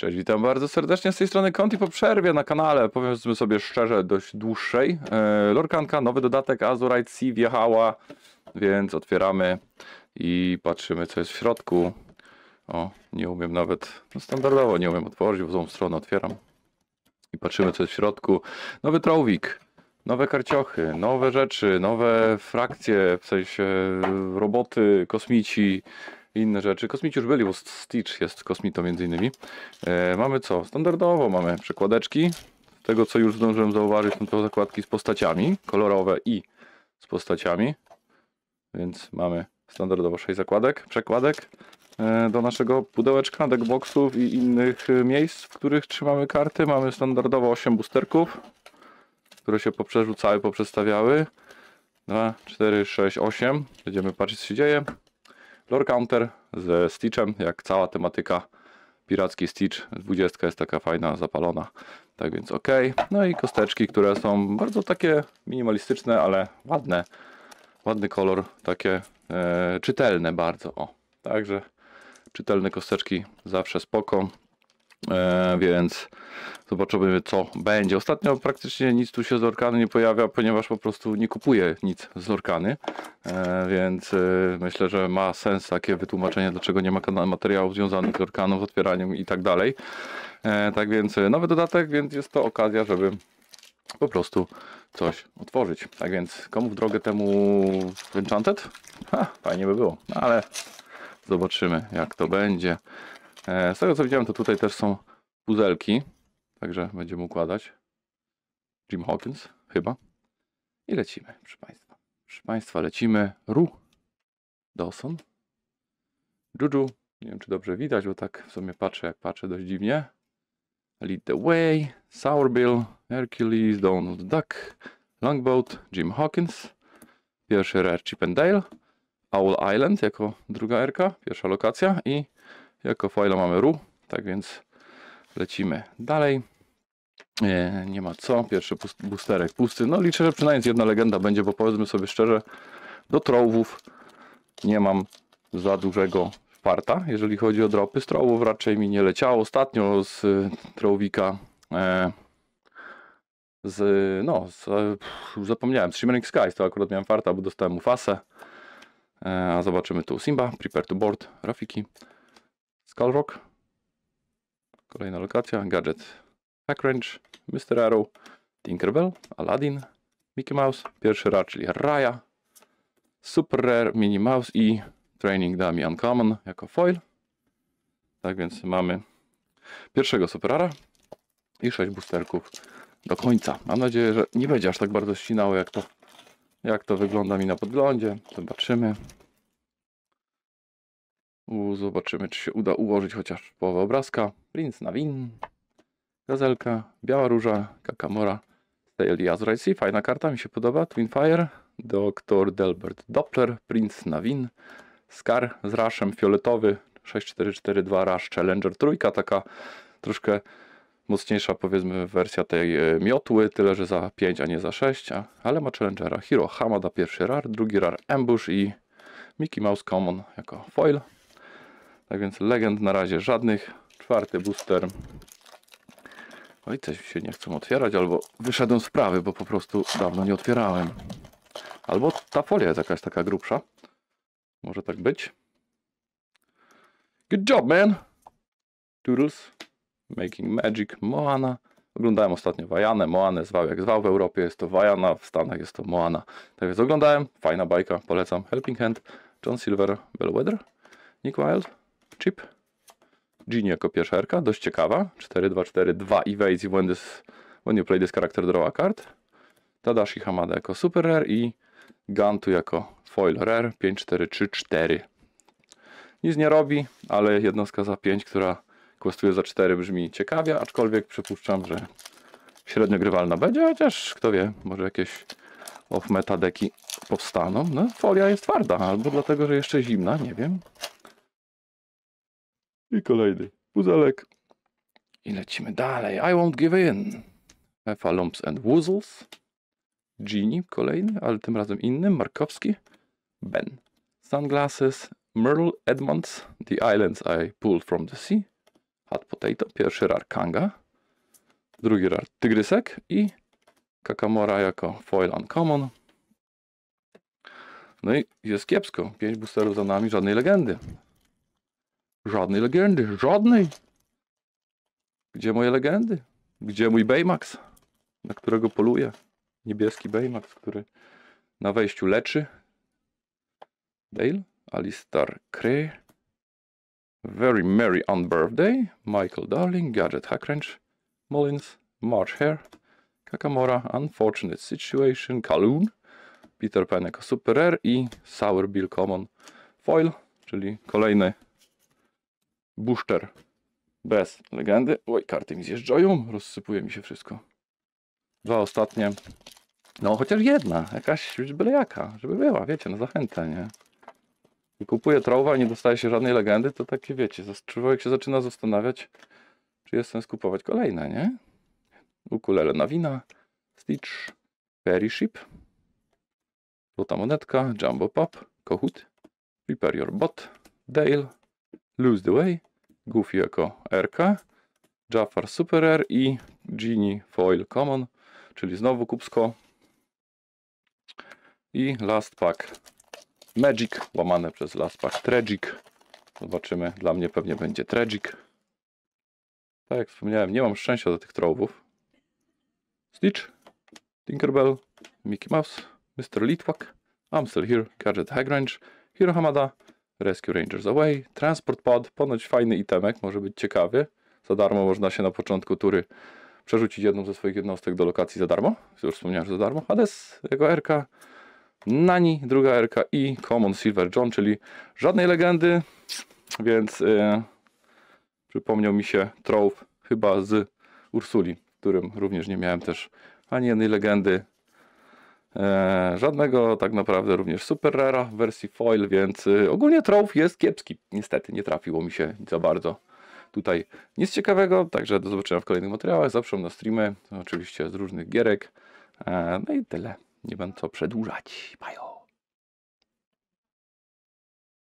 Cześć, witam bardzo serdecznie z tej strony Conti po przerwie na kanale, powiedzmy sobie szczerze, dość dłuższej. E, lorkanka, nowy dodatek Azurite Sea wjechała, więc otwieramy i patrzymy co jest w środku. O, nie umiem nawet, no standardowo nie umiem otworzyć, bo złą stronę otwieram. I patrzymy co jest w środku. Nowy trołwik, nowe karciochy, nowe rzeczy, nowe frakcje, w sensie e, roboty, kosmici, inne rzeczy. Kosmici już byli, bo Stitch jest kosmitą między innymi. E, mamy co? Standardowo mamy przekładeczki. Tego co już zdążyłem zauważyć są to zakładki z postaciami, kolorowe i z postaciami. Więc mamy standardowo 6 zakładek, przekładek e, do naszego pudełeczka, deckboxów i innych e, miejsc, w których trzymamy karty. Mamy standardowo 8 boosterków, które się poprzerzucały, poprzestawiały. 2, 4, 6, 8. Będziemy patrzeć co się dzieje. Lore Counter ze Stitchem, jak cała tematyka piracki Stitch. 20 jest taka fajna, zapalona. Tak więc ok. No i kosteczki, które są bardzo takie minimalistyczne, ale ładne. Ładny kolor, takie e, czytelne bardzo. O, także czytelne kosteczki zawsze spoko. E, więc Zobaczymy, co będzie. Ostatnio praktycznie nic tu się z Orkany nie pojawia, ponieważ po prostu nie kupuję nic z Orkany, e, więc e, myślę, że ma sens takie wytłumaczenie, dlaczego nie ma materiałów związanych z Orkaną, z otwieraniem i tak dalej. E, tak więc e, nowy dodatek, więc jest to okazja, żeby po prostu coś otworzyć. Tak więc komu w drogę temu Enchanted? Ha, fajnie by było, no, ale zobaczymy jak to będzie. E, z tego co widziałem to tutaj też są puzelki. Także będziemy układać. Jim Hawkins chyba. I lecimy, proszę Państwa. Proszę Państwa, lecimy. Ru. Dawson. Juju. Nie wiem, czy dobrze widać, bo tak w sumie patrzę, jak patrzę, dość dziwnie. Lead the Way, Sourbill, Hercules, Donald Duck, Longboat, Jim Hawkins, pierwszy rare Chip and Dale, Owl Island jako druga RK, pierwsza lokacja i jako foila mamy Ru, tak więc Lecimy dalej. Nie, nie ma co, pierwszy pust, boosterek pusty. No liczę, że przynajmniej jedna legenda będzie, bo powiedzmy sobie szczerze, do trołów nie mam za dużego farta, jeżeli chodzi o dropy. Z trołów raczej mi nie leciało. Ostatnio z y, trołowika e, z, no, z, pff, zapomniałem, z Shimmering Skies to akurat miałem farta, bo dostałem Mufasę. E, a zobaczymy tu Simba, Prepare to Board, Rafiki, Skullrock, Kolejna lokacja, Gadget, Hackrange, Mr. Arrow, Tinkerbell, Aladdin, Mickey Mouse, pierwszy rar, czyli Raya, Super Rare, Mini Mouse i Training Dummy Uncommon jako foil. Tak więc mamy pierwszego super rara i sześć boosterków do końca. Mam nadzieję, że nie będzie aż tak bardzo ścinało jak to, jak to wygląda mi na podglądzie. Zobaczymy. Zobaczymy, czy się uda ułożyć chociaż połowę obrazka. Prince na win. Gazelka, Biała Róża, Kakamora, Stale Azure Fajna karta, mi się podoba. Twin Fire Dr. Delbert Doppler, Prince na win. Scar z raszem fioletowy, 6442 rasz Challenger. Trójka, taka troszkę mocniejsza powiedzmy wersja tej e, miotły, tyle że za 5, a nie za 6, a, ale ma Challengera. Hiro Hamada pierwszy rar, drugi rar Ambush i Mickey Mouse Common jako foil. Tak więc legend na razie żadnych. Czwarty booster. Oj, coś się nie chcą otwierać, albo wyszedłem z prawy, bo po prostu dawno nie otwierałem. Albo ta folia jest jakaś taka grubsza. Może tak być. Good job, man! Toodles. Making Magic, Moana. Oglądałem ostatnio Wajanę, Moanę zwał jak zwał w Europie, jest to Wajana, w Stanach jest to Moana. Tak więc oglądałem, fajna bajka, polecam. Helping Hand, John Silver, Bellwether, Nick Wilde, chip. Genie jako pierwsza dość ciekawa. 4, 2, 4, 2 evades when, this, when you play this character draw a card. Tadashi Hamada jako super rare i Gantu jako foil rare 5, 4, 3, 4. Nic nie robi, ale jednostka za 5, która kostuje za 4 brzmi ciekawie, aczkolwiek przypuszczam, że średnio grywalna będzie, chociaż kto wie, może jakieś off-meta deki powstaną. No, folia jest twarda, albo dlatego, że jeszcze zimna, nie wiem. I kolejny puzelek. I lecimy dalej. I won't give in. Efa Lumps and Woozles. Genie, kolejny, ale tym razem inny, Markowski. Ben. Sunglasses, Myrtle Edmonds, The Islands I Pulled from the Sea. Hot Potato, pierwszy rar Kanga. Drugi rar Tygrysek i Kakamora jako foil uncommon. No i jest kiepsko. 5 boosterów za nami, żadnej legendy. Żadnej legendy, żadnej. Gdzie moje legendy? Gdzie mój Baymax, na którego poluję? Niebieski Baymax, który na wejściu leczy. Dale, Alistar Cray, Very Merry on Birthday, Michael Darling, Gadget Hackrange, Mullins, March Hare, Kakamora, Unfortunate Situation, Kaloon, Peter Pan jako Super Rare i Sour Bill Common Foil, czyli kolejny Booster. Bez legendy. Oj, karty mi zjeżdżają. Rozsypuje mi się wszystko. Dwa ostatnie. No, chociaż jedna. Jakaś byle jaka. Żeby była, wiecie, na no zachętę, nie? I kupuję trowa, nie dostaje się żadnej legendy, to takie, wiecie, człowiek się zaczyna zastanawiać, czy jest sens kupować kolejne, nie? Ukulele Nawina, Stitch, Ship, Złota Monetka, Jumbo Pop, Kohut, Prepare Your Bot, Dale, Lose the Way, Goofy jako RK, Jafar Super R i Genie Foil Common, czyli znowu kubsko. I last pack Magic, łamane przez last pack Tragic. Zobaczymy, dla mnie pewnie będzie Tragic. Tak jak wspomniałem, nie mam szczęścia do tych trołów. Stitch, Tinkerbell, Mickey Mouse, Mr. Litwak, Amstel Still Here, Gadget Hagrange, Hiro Hamada, Rescue Rangers Away. Transport Pod, ponoć fajny itemek, może być ciekawy. Za darmo można się na początku tury przerzucić jedną ze swoich jednostek do lokacji za darmo. Już wspomniałem, że za darmo. Hades jego RK, Nani, druga RK i Common Silver John, czyli żadnej legendy, więc yy, przypomniał mi się trołp chyba z Ursuli, którym również nie miałem też ani jednej legendy, E, żadnego tak naprawdę również super rara w wersji foil, więc y, ogólnie trof jest kiepski. Niestety nie trafiło mi się za bardzo tutaj nic ciekawego, także do zobaczenia w kolejnych materiałach, zapraszam na streamy, oczywiście z różnych gierek. E, no i tyle, nie będę co przedłużać. Bajo!